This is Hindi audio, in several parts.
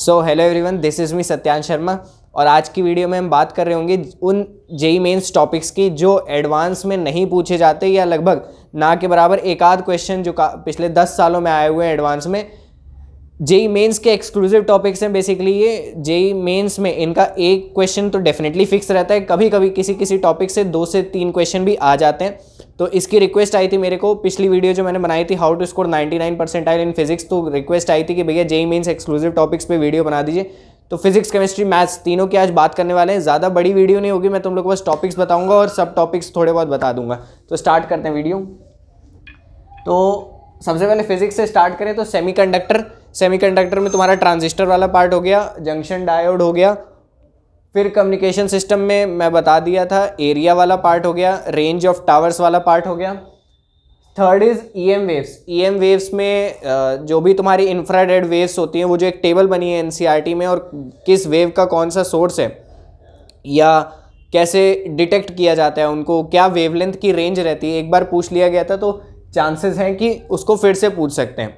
so hello everyone this is me Satyansh Sharma और आज की वीडियो में हम बात कर रहे होंगे उन जेई मेन्स टॉपिक्स की जो एडवांस में नहीं पूछे जाते या लगभग ना के बराबर एक आध क्वेश्चन जो पिछले दस सालों में आए हुए हैं एडवांस में जेई मेंस के एक्सक्लूसिव टॉपिक्स हैं बेसिकली ये जेई मेंस में इनका एक क्वेश्चन तो डेफिनेटली फिक्स रहता है कभी कभी किसी किसी टॉपिक से दो से तीन क्वेश्चन भी आ जाते हैं तो इसकी रिक्वेस्ट आई थी मेरे को पिछली वीडियो जो मैंने बनाई थी how to score 99 percentile in physics तो रिक्वेस्ट आई थी कि भैया जेई मेन्स एक्सक्लूसिव टॉपिक्स पर वीडियो बना दीजिए तो फिजिक्स केमिस्ट्री मैथ्स तीनों की आज बात करने वाले हैं ज़्यादा बड़ी वीडियो नहीं होगी मैं तुम लोग को बस टॉपिक्स बताऊंगा और सब टॉपिक्स थोड़े बहुत बता दूंगा तो स्टार्ट करते हैं वीडियो तो सबसे पहले फिजिक्स से स्टार्ट करें तो सेमीकंडक्टर सेमीकंडक्टर में तुम्हारा ट्रांजिस्टर वाला पार्ट हो गया जंक्शन डायोड हो गया फिर कम्युनिकेशन सिस्टम में मैं बता दिया था एरिया वाला पार्ट हो गया रेंज ऑफ टावर्स वाला पार्ट हो गया third is E M waves E M waves में जो भी तुम्हारी इंफ्रारेड वेव्स होती हैं वो जो एक टेबल बनी है एन सी आर टी में और किस वेव का कौन सा सोर्स है या कैसे डिटेक्ट किया जाता है उनको क्या वेवलेंथ की रेंज रहती है एक बार पूछ लिया गया था तो चांसेस हैं कि उसको फिर से पूछ सकते हैं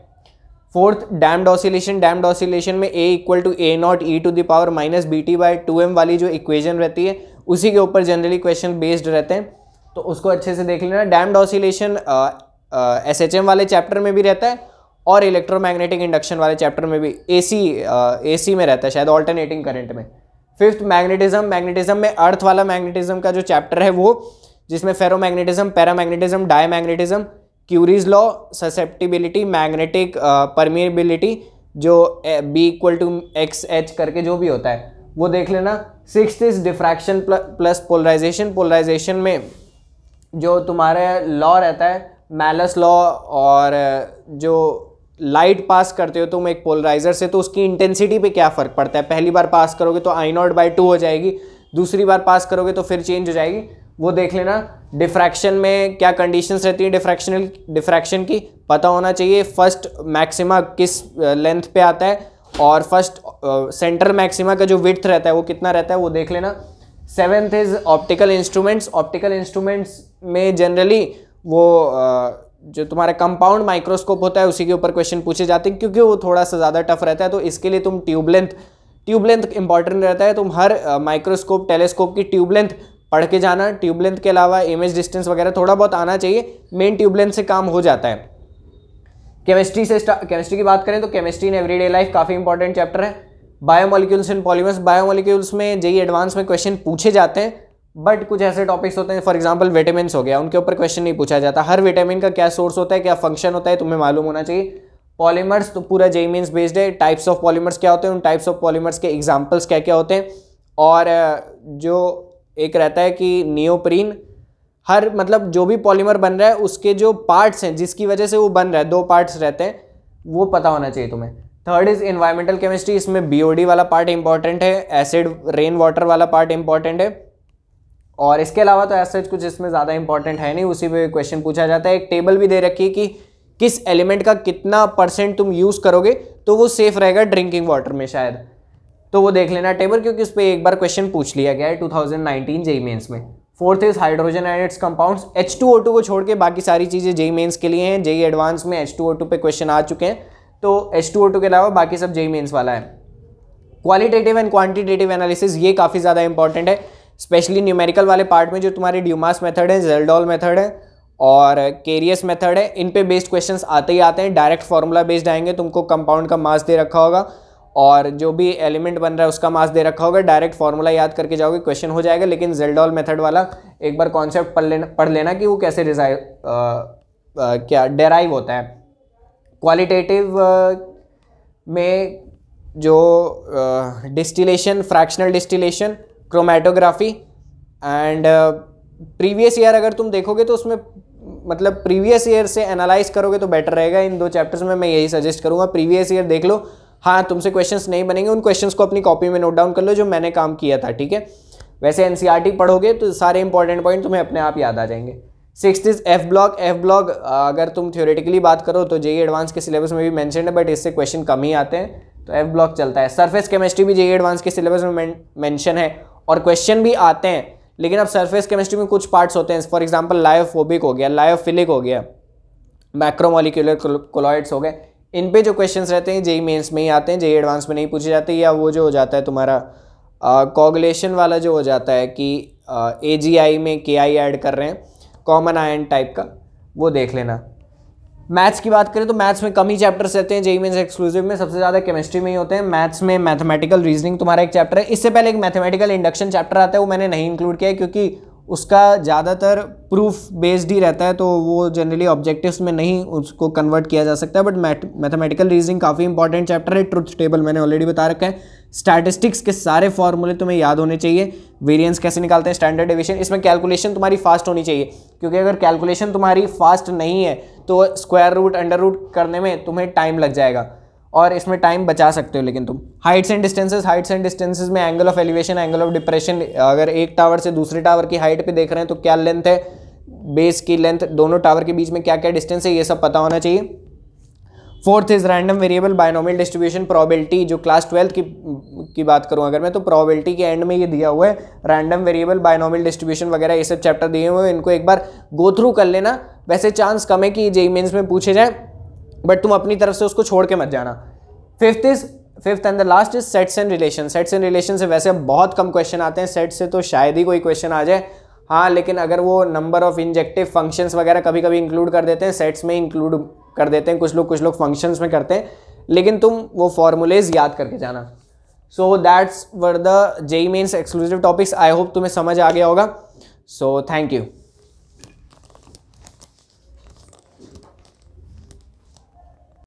fourth damped oscillation damped oscillation में A equal to A naught e to the power minus B T by two M वाली जो इक्वेशन रहती है उसी के ऊपर जनरली क्वेश्चन बेस्ड रहते हैं तो उसको अच्छे से देख लेना damped oscillation S H M वाले चैप्टर में भी रहता है और इलेक्ट्रोमैग्नेटिक इंडक्शन वाले चैप्टर में भी ए सी ए सी में रहता है शायद ऑल्टरनेटिंग करंट में फिफ्थ मैग्नेटिज्म मैग्नेटिज्म में अर्थ वाला मैग्नेटिज्म का जो चैप्टर है वो जिसमें ferromagnetism paramagnetism diamagnetism Curie's law susceptibility magnetic permeability जो B equal to X H करके जो भी होता है वो देख लेना six is diffraction plus polarization polarization में जो तुम्हारे लॉ रहता है मैलस लॉ और uh, जो लाइट पास करते हो तुम एक पोलराइजर से तो उसकी इंटेंसिटी पे क्या फ़र्क पड़ता है पहली बार पास करोगे तो आई नॉट बाई टू हो जाएगी दूसरी बार पास करोगे तो फिर चेंज हो जाएगी वो देख लेना डिफ्रैक्शन में क्या कंडीशंस रहती हैं डिफ्रैक्शनल डिफ्रैक्शन की पता होना चाहिए फर्स्ट मैक्सिमा किस लेंथ पे आता है और फर्स्ट सेंटर मैक्सिमा का जो विथ रहता है वो कितना रहता है वो देख लेना seventh is optical instruments optical instruments में जनरली वो uh, जो तुम्हारा कंपाउंड माइक्रोस्कोप होता है उसी के ऊपर क्वेश्चन पूछे जाते हैं क्योंकि वो थोड़ा सा ज़्यादा टफ रहता है तो इसके लिए तुम ट्यूब ट्यूब ट्यूबलेंथ इंपॉर्टेंट रहता है तुम हर माइक्रोस्कोप टेलीस्कोप की ट्यूब लेंथ पढ़ के जाना ट्यूब लेंथ के अलावा इमेज डिस्टेंस वगैरह थोड़ा बहुत आना चाहिए मेन ट्यूब लेंथ से काम हो जाता है केमिस्ट्री से केमिस्ट्री की बात करें तो केमिस्ट्री इन एवरीडे लाइफ काफ़ी इंपॉर्टेंट चैप्टर है बायोमोलिक्यूल्स इन पॉलीमर्स बायोमोलिक्यूल्स में जई एडवांस में क्वेश्चन पूछे जाते हैं बट कुछ ऐसे टॉपिक्स होते हैं फॉर एग्जाम्पल विटामिन हो गया उनके ऊपर क्वेश्चन नहीं पूछा जाता हर विटामिन का क्या सोर्स होता है क्या फंक्शन होता है तुम्हें मालूम होना चाहिए पॉलीमर्स तो पूरा जई मीन्स बेस्ड है टाइप्स ऑफ पॉलीमर्स क्या होते हैं उन टाइप्स ऑफ पॉलीमर्स के एग्जाम्पल्स क्या क्या होते हैं और जो एक रहता है कि नियोप्रीन हर मतलब जो भी पॉलीमर बन रहा है उसके जो पार्ट्स हैं जिसकी वजह से वो बन रहा है दो पार्ट्स रहते हैं वो पता होना चाहिए तुम्हें थर्ड इज़ इन्वायरमेंटल केमिस्ट्री इसमें बी वाला पार्ट इंपॉर्टेंट है एसिड रेन वाटर वाला पार्ट इंपॉर्टेंट है और इसके अलावा तो ऐसा कुछ इसमें ज़्यादा इंपॉर्टेंट है नहीं उसी पर क्वेश्चन पूछा जाता है एक टेबल भी दे रखी है कि किस एलिमेंट का कितना परसेंट तुम यूज़ करोगे तो वो सेफ रहेगा ड्रिंकिंग वाटर में शायद तो वो देख लेना टेबल क्योंकि उस पर एक बार क्वेश्चन पूछ लिया गया है 2019 जेई मेन्स में fourth is hydrogen and its compounds two को छोड़ के बाकी सारी चीज़ें जेई मेन्स के लिए हैं जेई एडवांस में टू पर क्वेश्चन आ चुके हैं तो टू के अलावा बाकी सब जेई मेन्स वाला है क्वालिटेटिव एंड क्वान्टिटेटिव एनालिसिस ये काफ़ी ज़्यादा इंपॉर्टेंट है स्पेशली न्यूमेरिकल वाले पार्ट में जो तुम्हारे ड्यूमास मेथड है जेलडॉल मेथड है और केरियस मेथड है इन पे बेस्ड क्वेश्चंस आते ही आते हैं डायरेक्ट फार्मूला बेस्ड आएंगे तुमको कंपाउंड का मास दे रखा होगा और जो भी एलिमेंट बन रहा है उसका मास दे रखा होगा डायरेक्ट फॉर्मूला याद करके जाओगे क्वेश्चन हो जाएगा लेकिन जेलडॉल मेथड वाला एक बार कॉन्सेप्ट पढ़ लेना पढ़ लेना कि वो कैसे रिजाइव क्या डेराइव होता है क्वालिटेटिव में जो distillation fractional distillation chromatography and previous year अगर तुम देखोगे तो उसमें मतलब प्रीवियस ईयर से एनालाइज करोगे तो बेटर रहेगा इन दो चैप्टर्स में मैं यही सजेस्ट करूँगा प्रीवियस ईयर देख लो हाँ तुमसे क्वेश्चंस नहीं बनेंगे उन क्वेश्चंस को अपनी कॉपी में नोट डाउन कर लो जो मैंने काम किया था ठीक है वैसे एन e पढ़ोगे तो सारे इंपॉर्टेंट पॉइंट तुम्हें अपने आप याद आ जाएंगे six is F block F block अगर तुम थ्योरेटिकली बात करो तो जेई एडवांस e के सिलेबस में भी मैंशन है बट इससे क्वेश्चन कम ही आते हैं तो एफ ब्लॉक चलता है सरफेस केमिस्ट्री भी जेई एडवांस e के सिलेबस में मैंशन है और क्वेश्चन भी आते हैं लेकिन अब सरफेस केमिस्ट्री में कुछ पार्ट्स होते हैं फॉर एग्जाम्पल लायोफोबिक हो गया लायोफिलिक हो गया मैक्रोमोलिकुलर कोलॉइड्स हो गए इन पे जो क्वेश्चंस रहते हैं जेई मेंस में ही आते हैं जेई एडवांस में नहीं पूछे जाते या वो जो हो जाता है तुम्हारा कॉगलेशन वाला जो हो जाता है कि ए जी आई में के आई ऐड कर रहे हैं कॉमन आयन टाइप का वो देख लेना मैथ्स की बात करें तो मैथ्स में कम ही चैप्टर्स रहते हैं जेई मेन्स एक्सक्लूसिव में सबसे ज़्यादा केमिस्ट्री में ही होते हैं मैथ्स में मैथमेटिकल रीजनिंग तुम्हारा एक चैप्टर है इससे पहले एक मैथमेटिकल इंडक्शन चैप्टर आता है वो मैंने नहीं इंक्लूड किया है क्योंकि उसका ज़्यादातर प्रूफ बेस्ड ही रहता है तो वो जनरली ऑब्जेक्टिव्स में नहीं उसको कन्वर्ट किया जा सकता है बट मैथमेटिकल रीजनिंग काफ़ी इंपॉर्टेंट चैप्टर है ट्रुथ टेबल मैंने ऑलरेडी बता रखा है स्टैटिस्टिक्स के सारे फॉर्मूले तुम्हें याद होने चाहिए वेरियंस कैसे निकालते हैं स्टैंडर्ड डिविजन इसमें कैलकुलेशन तुम्हारी फास्ट होनी चाहिए क्योंकि अगर कैलकुलेशन तुम्हारी फास्ट नहीं है तो स्क्वायर रूट अंडर रूट करने में तुम्हें टाइम लग जाएगा और इसमें टाइम बचा सकते हो लेकिन तुम heights and distances heights and distances में angle of elevation angle of depression अगर एक टावर से दूसरे टावर की हाइट पे देख रहे हैं तो क्या लेंथ है बेस की लेंथ दोनों टावर के बीच में क्या क्या डिस्टेंस है ये सब पता होना चाहिए fourth is random variable binomial distribution probability जो क्लास ट्वेल्थ की की बात करूँ अगर मैं तो प्रोबेबिलिटी के एंड में ये दिया हुआ है रैंडम वेरिएबल बायनॉमियल डिस्ट्रीब्यूशन वगैरह ये सब चैप्टर दिए हुए हैं इनको एक बार गो थ्रू कर लेना वैसे चांस कम है कि जेई मेन्स में पूछे जाए बट तुम अपनी तरफ से उसको छोड़ के मत जाना fifth is fifth and the last is sets and relation sets and relation से वैसे बहुत कम क्वेश्चन आते हैं सेट से तो शायद ही कोई क्वेश्चन आ जाए हाँ लेकिन अगर वो नंबर ऑफ इंजेक्टिव फंक्शंस वगैरह कभी कभी इंक्लूड कर देते हैं सेट्स में इंक्लूड कर देते हैं कुछ लोग कुछ लोग फंक्शंस में करते हैं लेकिन तुम वो फॉर्मूलेज याद करके जाना so that's were the JEE Mains exclusive topics I hope तुम्हें समझ आ गया होगा सो थैंक यू